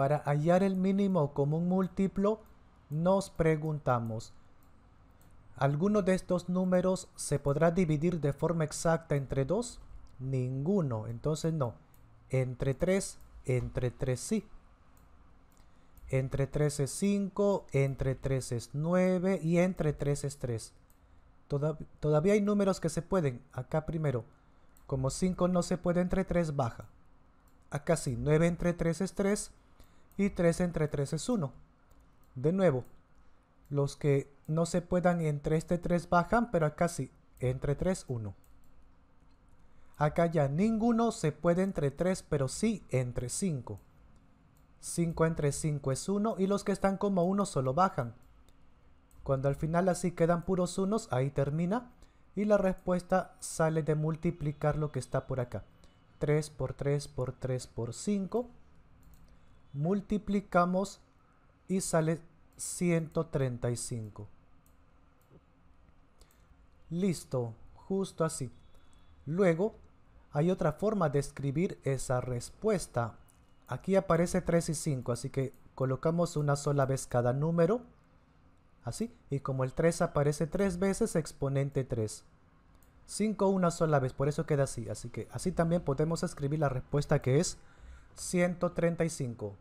Para hallar el mínimo común múltiplo, nos preguntamos, ¿alguno de estos números se podrá dividir de forma exacta entre 2? Ninguno, entonces no. Entre 3, entre 3 sí. Entre 3 es 5, entre 3 es 9 y entre 3 es 3. todavía hay números que se pueden. Acá primero, como 5 no se puede entre 3, baja. Acá sí, 9 entre 3 es 3 y 3 entre 3 es 1. De nuevo, los que no se puedan entre este 3 bajan, pero acá sí, entre 3, 1. Acá ya ninguno se puede entre 3, pero sí entre 5. 5 entre 5 es 1 y los que están como 1 solo bajan. Cuando al final así quedan puros unos, ahí termina. Y la respuesta sale de multiplicar lo que está por acá. 3 por 3 por 3 por 5 multiplicamos y sale 135. Listo, justo así. Luego, hay otra forma de escribir esa respuesta. Aquí aparece 3 y 5, así que colocamos una sola vez cada número. Así, y como el 3 aparece 3 veces, exponente 3. 5 una sola vez, por eso queda así. Así que así también podemos escribir la respuesta que es 135.